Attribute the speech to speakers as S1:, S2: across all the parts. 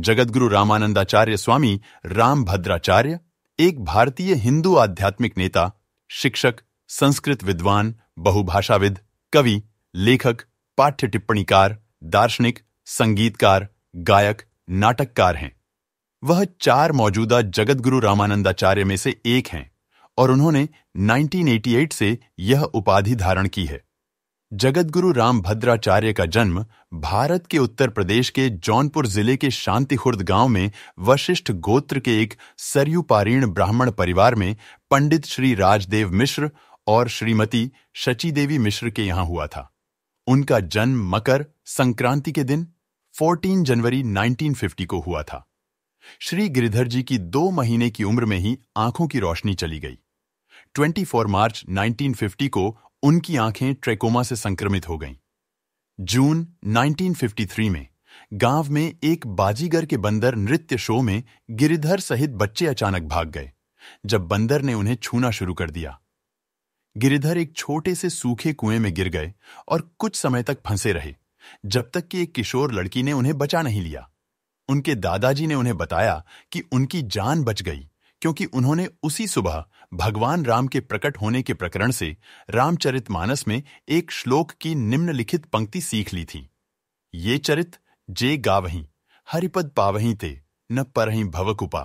S1: जगतगुरु रामानंदाचार्य स्वामी राम भद्राचार्य एक भारतीय हिंदू आध्यात्मिक नेता शिक्षक संस्कृत विद्वान बहुभाषाविद कवि लेखक पाठ्य टिप्पणीकार दार्शनिक संगीतकार गायक नाटककार हैं वह चार मौजूदा जगतगुरु रामानंदाचार्य में से एक हैं और उन्होंने 1988 से यह उपाधि धारण की है जगतगुरु रामभद्राचार्य का जन्म भारत के उत्तर प्रदेश के जौनपुर जिले के खुर्द गांव में वशिष्ठ गोत्र के एक सरयुपारीण ब्राह्मण परिवार में पंडित श्री राजदेव मिश्र और श्रीमती शची देवी मिश्र के यहां हुआ था उनका जन्म मकर संक्रांति के दिन 14 जनवरी 1950 को हुआ था श्री गिरिधर जी की दो महीने की उम्र में ही आंखों की रोशनी चली गई 24 मार्च 1950 को उनकी आंखें ट्रेकोमा से संक्रमित हो गईं। जून 1953 में गांव में एक बाजीगर के बंदर नृत्य शो में गिरिधर सहित बच्चे अचानक भाग गए जब बंदर ने उन्हें छूना शुरू कर दिया गिरिधर एक छोटे से सूखे कुएं में गिर गए और कुछ समय तक फंसे रहे जब तक कि एक किशोर लड़की ने उन्हें बचा नहीं लिया उनके दादाजी ने उन्हें बताया कि उनकी जान बच गई क्योंकि उन्होंने उसी सुबह भगवान राम के प्रकट होने के प्रकरण से रामचरितमानस में एक श्लोक की निम्नलिखित पंक्ति सीख ली थी ये चरित जे गावही हरिपद पावही ते न परही भवकुपा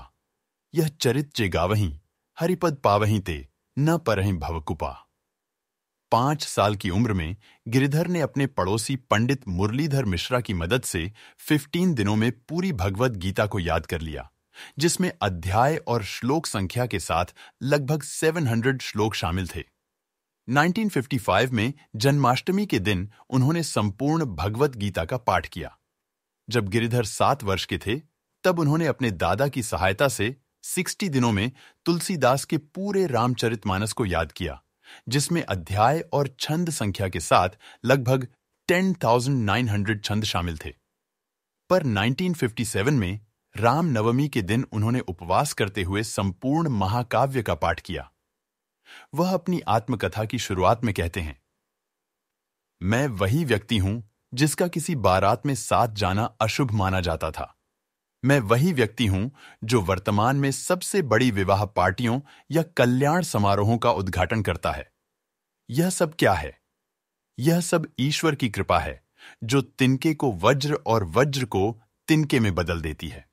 S1: यह चरित जे गावही हरिपद पावही ते न परही भवकुपा पांच साल की उम्र में गिरिधर ने अपने पड़ोसी पंडित मुरलीधर मिश्रा की मदद से फिफ्टीन दिनों में पूरी भगवत गीता को याद कर लिया जिसमें अध्याय और श्लोक संख्या के साथ लगभग 700 श्लोक शामिल थे 1955 में जन्माष्टमी के दिन उन्होंने संपूर्ण भगवत गीता का पाठ किया जब गिरिधर सात वर्ष के थे तब उन्होंने अपने दादा की सहायता से 60 दिनों में तुलसीदास के पूरे रामचरितमानस को याद किया जिसमें अध्याय और छंद संख्या के साथ लगभग 10,900 छंद शामिल थे पर 1957 में रामनवमी के दिन उन्होंने उपवास करते हुए संपूर्ण महाकाव्य का पाठ किया वह अपनी आत्मकथा की शुरुआत में कहते हैं मैं वही व्यक्ति हूं जिसका किसी बारात में साथ जाना अशुभ माना जाता था मैं वही व्यक्ति हूं जो वर्तमान में सबसे बड़ी विवाह पार्टियों या कल्याण समारोहों का उद्घाटन करता है यह सब क्या है यह सब ईश्वर की कृपा है जो तिनके को वज्र और वज्र को तिनके में बदल देती है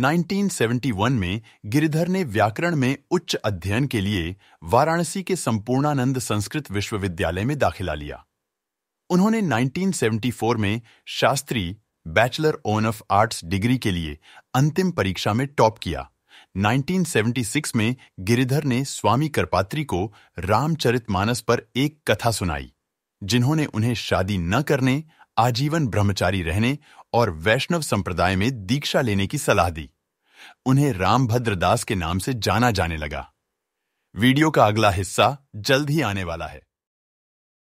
S1: 1971 में गिरिधर ने व्याकरण में उच्च अध्ययन के लिए वाराणसी के संपूर्णानंद संस्कृत विश्वविद्यालय में दाखिला लिया उन्होंने 1974 में Shastri bachelor on of arts degree के लिए अंतिम परीक्षा में टॉप किया 1976 में गिरिधर ने स्वामी करपात्री को रामचरितमानस पर एक कथा सुनाई जिन्होंने उन्हें शादी न करने आजीवन ब्रह्मचारी रहने और वैष्णव संप्रदाय में दीक्षा लेने की सलाह दी उन्हें रामभद्र दास के नाम से जाना जाने लगा वीडियो का अगला हिस्सा जल्द ही आने वाला है